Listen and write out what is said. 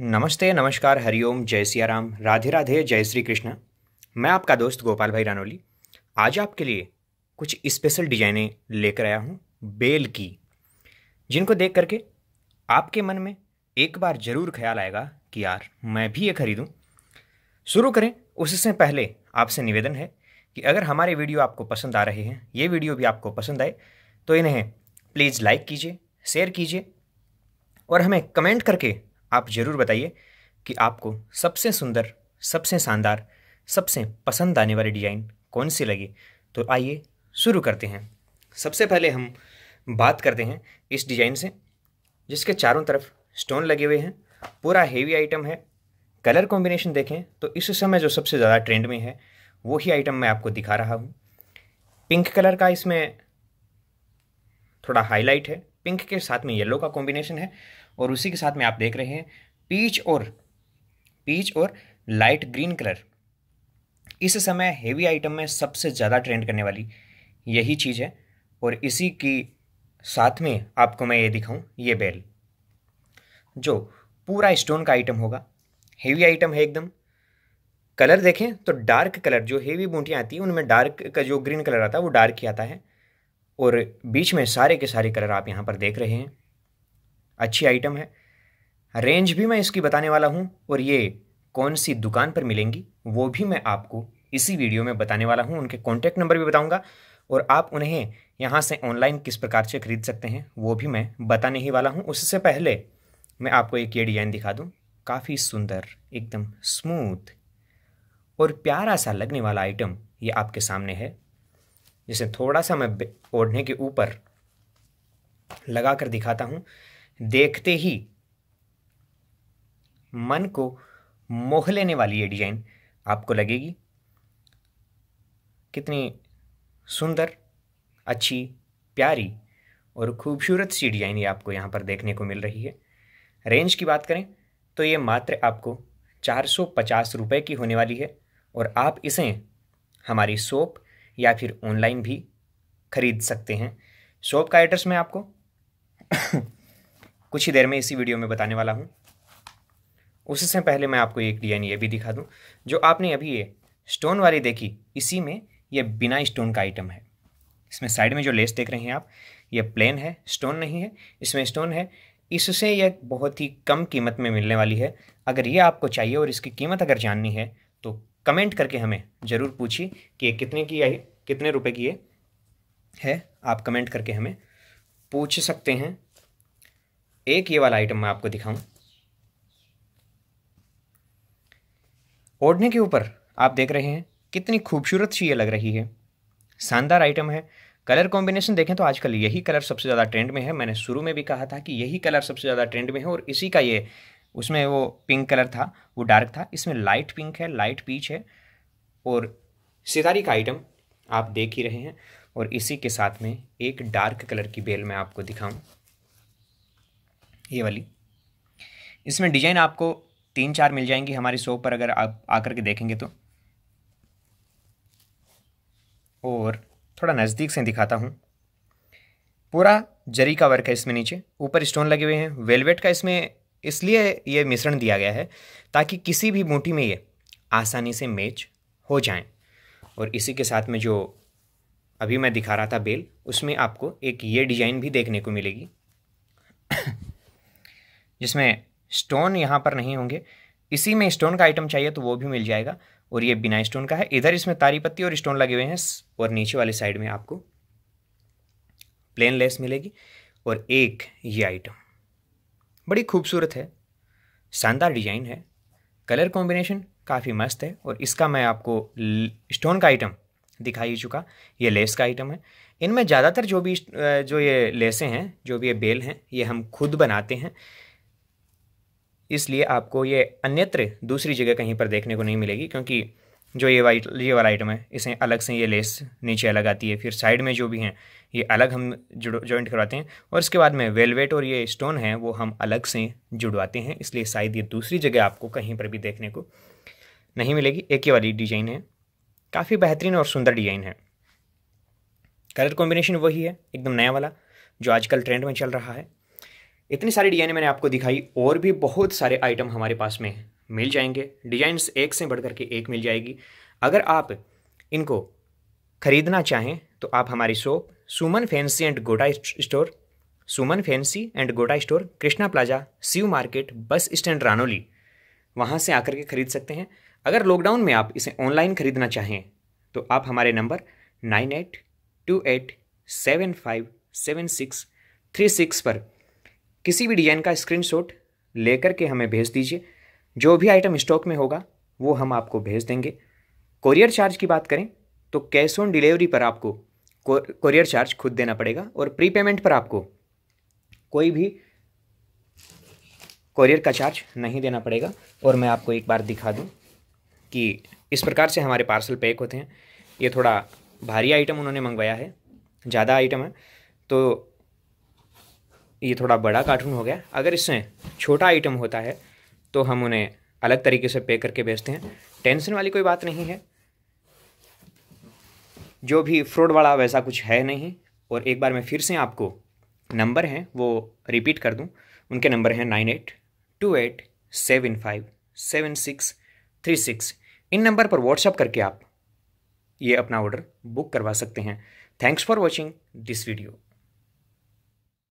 नमस्ते नमस्कार हरिओम जय सिया राम राधे राधे जय श्री कृष्ण मैं आपका दोस्त गोपाल भाई रानोली आज आपके लिए कुछ स्पेशल डिजाइनें लेकर आया हूँ बेल की जिनको देख करके आपके मन में एक बार ज़रूर ख्याल आएगा कि यार मैं भी ये खरीदूँ शुरू करें उससे पहले आपसे निवेदन है कि अगर हमारे वीडियो आपको पसंद आ रहे हैं ये वीडियो भी आपको पसंद आए तो इन्हें प्लीज़ लाइक कीजिए शेयर कीजिए और हमें कमेंट करके आप ज़रूर बताइए कि आपको सबसे सुंदर सबसे शानदार सबसे पसंद आने वाली डिज़ाइन कौन सी लगी तो आइए शुरू करते हैं सबसे पहले हम बात करते हैं इस डिज़ाइन से जिसके चारों तरफ स्टोन लगे हुए हैं पूरा हेवी आइटम है कलर कॉम्बिनेशन देखें तो इस समय जो सबसे ज़्यादा ट्रेंड में है वो ही आइटम मैं आपको दिखा रहा हूँ पिंक कलर का इसमें थोड़ा हाईलाइट है पिंक के साथ में येलो का कॉम्बिनेशन है और उसी के साथ में आप देख रहे हैं पीच और पीच और लाइट ग्रीन कलर इस समय हेवी आइटम में सबसे ज़्यादा ट्रेंड करने वाली यही चीज़ है और इसी की साथ में आपको मैं ये दिखाऊं ये बेल जो पूरा स्टोन का आइटम होगा हेवी आइटम है एकदम कलर देखें तो डार्क कलर जो हेवी बूटियाँ आती हैं उनमें डार्क का जो ग्रीन कलर आता है वो डार्क ही आता है और बीच में सारे के सारे कलर आप यहाँ पर देख रहे हैं अच्छी आइटम है रेंज भी मैं इसकी बताने वाला हूँ और ये कौन सी दुकान पर मिलेंगी वो भी मैं आपको इसी वीडियो में बताने वाला हूँ उनके कॉन्टैक्ट नंबर भी बताऊँगा और आप उन्हें यहाँ से ऑनलाइन किस प्रकार से खरीद सकते हैं वो भी मैं बताने ही वाला हूँ उससे पहले मैं आपको एक ये डिज़ाइन दिखा दूँ काफ़ी सुंदर एकदम स्मूथ और प्यारा सा लगने वाला आइटम ये आपके सामने है जिसे थोड़ा सा मैं ओढ़ने के ऊपर लगा कर दिखाता हूँ देखते ही मन को मोह लेने वाली ये डिज़ाइन आपको लगेगी कितनी सुंदर अच्छी प्यारी और खूबसूरत सी डिज़ाइन ये आपको यहाँ पर देखने को मिल रही है रेंज की बात करें तो ये मात्र आपको चार सौ पचास रुपये की होने वाली है और आप इसे हमारी शॉप या फिर ऑनलाइन भी खरीद सकते हैं शॉप का एड्रेस मैं आपको कुछ ही देर में इसी वीडियो में बताने वाला हूँ उससे पहले मैं आपको एक डिजाइन ये भी दिखा दूँ जो आपने अभी ये स्टोन वाली देखी इसी में ये बिना स्टोन का आइटम है इसमें साइड में जो लेस देख रहे हैं आप ये प्लेन है स्टोन नहीं है इसमें स्टोन है इससे यह बहुत ही कम कीमत में मिलने वाली है अगर ये आपको चाहिए और इसकी कीमत अगर जाननी है तो कमेंट करके हमें ज़रूर पूछिए कि कितने की आई कितने रुपए की ये है आप कमेंट करके हमें पूछ सकते हैं एक ये वाला आइटम मैं आपको दिखाऊं ओढ़ने के ऊपर आप देख रहे हैं कितनी खूबसूरत सी ये लग रही है शानदार आइटम है कलर कॉम्बिनेशन देखें तो आजकल यही कलर सबसे ज़्यादा ट्रेंड में है मैंने शुरू में भी कहा था कि यही कलर सबसे ज़्यादा ट्रेंड में है और इसी का ये उसमें वो पिंक कलर था वो डार्क था इसमें लाइट पिंक है लाइट पीच है और सितारी का आइटम आप देख ही रहे हैं और इसी के साथ में एक डार्क कलर की बेल मैं आपको दिखाऊं ये वाली इसमें डिज़ाइन आपको तीन चार मिल जाएंगी हमारी शॉप पर अगर आप आकर के देखेंगे तो और थोड़ा नज़दीक से दिखाता हूँ पूरा जरी का वर्क है इसमें नीचे ऊपर स्टोन लगे हुए हैं वेलवेट का इसमें इसलिए ये मिश्रण दिया गया है ताकि किसी भी बूटी में ये आसानी से मैच हो जाए और इसी के साथ में जो अभी मैं दिखा रहा था बेल उसमें आपको एक ये डिज़ाइन भी देखने को मिलेगी जिसमें स्टोन यहाँ पर नहीं होंगे इसी में स्टोन का आइटम चाहिए तो वो भी मिल जाएगा और ये बिना स्टोन का है इधर इसमें तारी पत्ती और स्टोन लगे हुए हैं और नीचे वाली साइड में आपको प्लेन लेस मिलेगी और एक ये आइटम बड़ी खूबसूरत है शानदार डिजाइन है कलर कॉम्बिनेशन काफ़ी मस्त है और इसका मैं आपको स्टोन का आइटम दिखा ही चुका ये लेस का आइटम है इनमें ज़्यादातर जो भी जो ये लेसें हैं जो भी ये बेल हैं ये हम खुद बनाते हैं इसलिए आपको ये अन्यत्र दूसरी जगह कहीं पर देखने को नहीं मिलेगी क्योंकि जो ये वाइट ये वाला आइटम है इसे अलग से ये लेस नीचे अलग आती है फिर साइड में जो भी हैं ये अलग हम जुड़ जॉइंट करवाते हैं और इसके बाद में वेलवेट और ये स्टोन है वो हम अलग से जुड़वाते हैं इसलिए शायद ये दूसरी जगह आपको कहीं पर भी देखने को नहीं मिलेगी एक ही वाली डिजाइन है काफ़ी बेहतरीन और सुंदर डिजाइन है कलर कॉम्बिनेशन वही है एकदम नया वाला जो आजकल ट्रेंड में चल रहा है इतनी सारी डिजाइन मैंने आपको दिखाई और भी बहुत सारे आइटम हमारे पास में मिल जाएंगे डिजाइंस एक से बढ़कर के एक मिल जाएगी अगर आप इनको खरीदना चाहें तो आप हमारी shop Suman fancy and Gota store Suman fancy and Gota store Krishna plaza Seev market bus stand Ranoli वहाँ से आकर के खरीद सकते हैं अगर लॉकडाउन में आप इसे ऑनलाइन खरीदना चाहें तो आप हमारे number nine eight two eight seven five seven six three six पर किसी भी डिज़ाइन का स्क्रीनशॉट लेकर के हमें भेज दीजिए जो भी आइटम स्टॉक में होगा वो हम आपको भेज देंगे कोरियर चार्ज की बात करें तो कैश ऑन डिलीवरी पर आपको कोरियर चार्ज खुद देना पड़ेगा और प्री पेमेंट पर आपको कोई भी कोरियर का चार्ज नहीं देना पड़ेगा और मैं आपको एक बार दिखा दूं कि इस प्रकार से हमारे पार्सल पैक होते हैं ये थोड़ा भारी आइटम उन्होंने मंगवाया है ज़्यादा आइटम है तो ये थोड़ा बड़ा कार्टून हो गया अगर इसमें छोटा आइटम होता है तो हम उन्हें अलग तरीके से पे करके भेजते हैं टेंशन वाली कोई बात नहीं है जो भी फ्रॉड वाला वैसा कुछ है नहीं और एक बार मैं फिर से आपको नंबर हैं वो रिपीट कर दूं उनके नंबर हैं nine eight two eight seven five seven six three six इन नंबर पर व्हाट्सअप करके आप ये अपना ऑर्डर बुक करवा सकते हैं thanks for watching this video